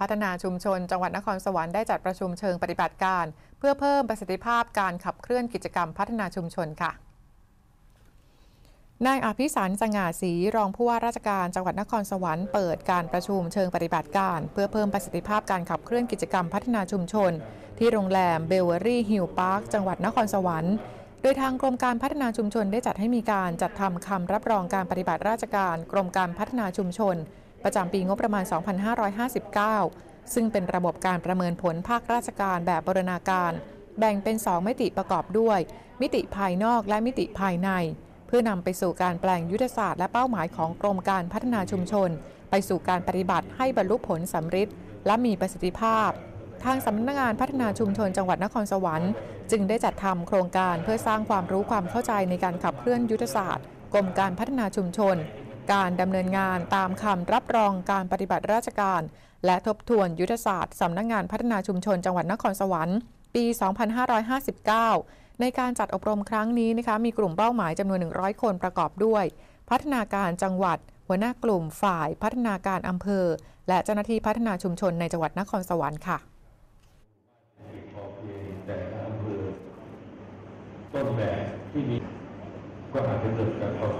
พัฒนาชุมชน จังหวัดนครสวรรค์ได้จัดประชุมเชิงปฏิบัติการ เพื่อเพิ่มประสิทธิภาพการขับเคลื่อนกิจกรรมพัฒนาชุมชนค่ะ นายอภิสารสง่าศรีรองผู้ว่าราชการจังหวัดนครสวรรค์เปิดการประชุมเชิงปฏิบัติการ เพื่อเพิ่มประสิทธิภาพการขับเคลื่อนกิจกรรมพัฒนาชุมชน ที่โรงแรม เบลเวอรี่ฮิลพาร์คจังหวัดนครสวรรค์ โดยทางกรมการพัฒนาชุมชนได้จัดให้มีการจัดทำคำรับรองการปฏิบัติราชการ กรมการพัฒนาชุมชนประจำปีงบประมาณ 2559 ซึ่งเป็นระบบการประเมินผลภาคราชการแบบบรณาการ แบ่งเป็น 2 มิติประกอบด้วย มิติภายนอกและมิติภายใน เพื่อนำไปสู่การแปลงยุทธศาสตร์และเป้าหมายของกรมการพัฒนาชุมชน ไปสู่การปฏิบัติให้บรรลุผลสำเร็จและมีประสิทธิภาพ ทางสำนักงานพัฒนาชุมชนจังหวัดนครสวรรค์จึงได้จัดทำโครงการเพื่อสร้างความรู้ความเข้าใจในการขับเคลื่อนยุทธศาสตร์ กรมการพัฒนาชุมชนการดำเนินงานตามคำรับรองการปฏิบัติราชการ และทบทวนยุทธศาสตร์สำนักงงานพัฒนาชุมชนจังหวัดนครสวรรค์ ปี 2559 ในการจัดอบรมครั้งนี้นะคะมีกลุ่มเป้าหมายจำนวน 100 คนประกอบด้วย พัฒนาการจังหวัด หัวหน้ากลุ่มฝ่ายพัฒนาการอำเภอ และเจ้าหน้าที่พัฒนาชุมชนในจังหวัดนครสวรรค์ค่ะต้นแบบที่มีก็อาจจะเกิดจากา